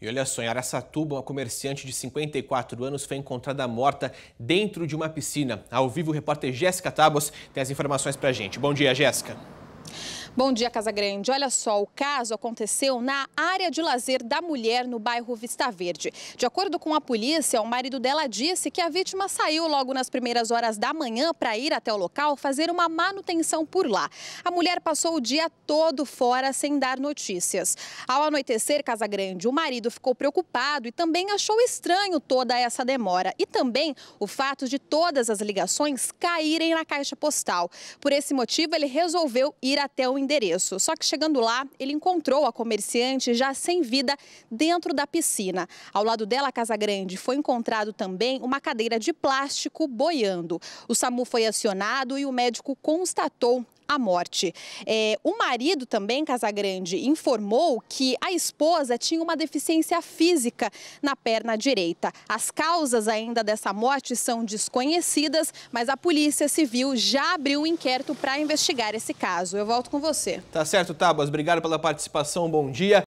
E olha só, em Araçatuba, uma comerciante de 54 anos foi encontrada morta dentro de uma piscina. Ao vivo, o repórter Jéssica Tabos tem as informações para gente. Bom dia, Jéssica. Bom dia, Casa Grande. Olha só, o caso aconteceu na área de lazer da mulher no bairro Vista Verde. De acordo com a polícia, o marido dela disse que a vítima saiu logo nas primeiras horas da manhã para ir até o local fazer uma manutenção por lá. A mulher passou o dia todo fora sem dar notícias. Ao anoitecer, Casa Grande, o marido ficou preocupado e também achou estranho toda essa demora e também o fato de todas as ligações caírem na caixa postal. Por esse motivo, ele resolveu ir até o endereço. Só que chegando lá, ele encontrou a comerciante já sem vida dentro da piscina. Ao lado dela, a Casa Grande, foi encontrado também uma cadeira de plástico boiando. O SAMU foi acionado e o médico constatou a morte. É, o marido também, Casagrande, informou que a esposa tinha uma deficiência física na perna direita. As causas ainda dessa morte são desconhecidas, mas a Polícia Civil já abriu um inquérito para investigar esse caso. Eu volto com você. Tá certo, Tabas. Obrigado pela participação. Bom dia.